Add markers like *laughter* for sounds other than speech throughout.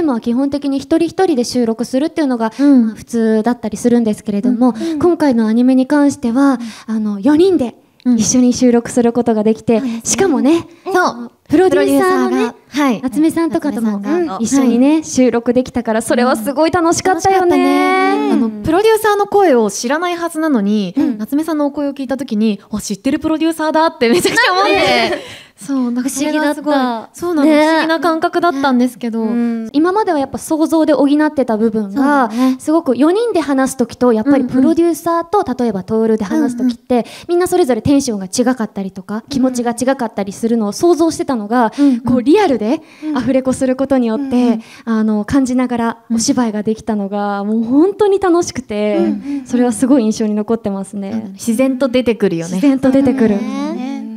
ーモは基本的に一人一人で収録するっていうのが、普通だったりするんですけれども、今回のアニメに関してはあの4人で一緒に収録することができて、しかもねそうプロデューサーのね、はい、夏目さんとかとも一緒にね、収録できたからそれはすごい楽しかったよね,、あのプロデューサーの声を知らないはずなのに、夏目さんのお声を聞いた時にあ知ってるプロデューサーだってめちゃくちゃ思って。そうなんか不思議だったそうなの、ね、不思議な感覚だったんですけど、ね、今まではやっぱ想像で補ってた部分が、ね、すごく4人で話す時とやっぱりプロデューサーと、うんうん、例えばトールで話す時って、うんうん、みんなそれぞれテンションが違かったりとか気持ちが違かったりするのを想像してたのが、うんうん、こうリアルでアフレコすることによって、うんうん、あの感じながらお芝居ができたのが、もう本当に楽しくて、うんうん、それはすごい印象に残ってますね。自然と出てくるよね自然と出てくる、う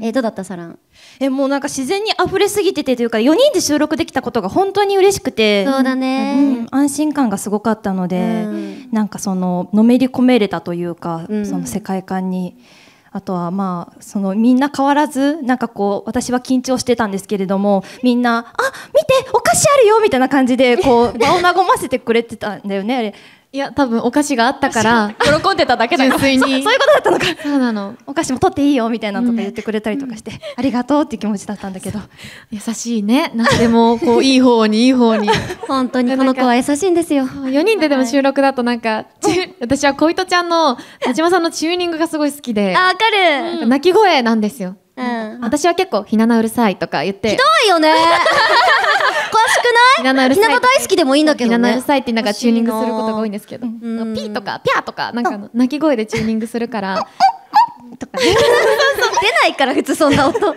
えー、どうだったサランえもうなんか自然に溢れすぎててというか4人で収録できたことが本当に嬉しくてそうだね、うん、安心感がすごかったので、うん、なんかそののめり込めれたというか、うん、その世界観に。あとはまあそのみんな変わらずなんかこう私は緊張してたんですけれどもみんな「あ見てお菓子あるよ」みたいな感じでこう *laughs* 場を和ませてくれてたんだよねあれ。いや多分お菓子があったから喜んでただけだからそういうことだったのかそうなのお菓子も取っていいよみたいなとか言ってくれたりとかして、うん、ありがとうっていう気持ちだったんだけど優しいね何でもこういい方にいい方に *laughs* 本当にこの子は優しいんですよ4人ででも収録だとなんか、はい、私は小糸ちゃんの田島さんのチューニングがすごい好きであわかる泣き声なんですよ、うん、私は結構「ひななうるさい」とか言ってひどいよねひないひな大好きでもいいんだけどねひなのうるさいってなんかチューニングすることが多いんですけどピーとかピャーとかなんか鳴き声でチューニングするから *laughs* 出ないから普通そんな音 *laughs*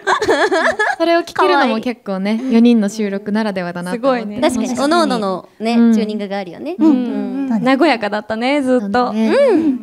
それを聞けるのも結構ね4人の収録ならではだなすごいね確かに各々のね、チューニングがあるよね、和やかだったねずっと、うん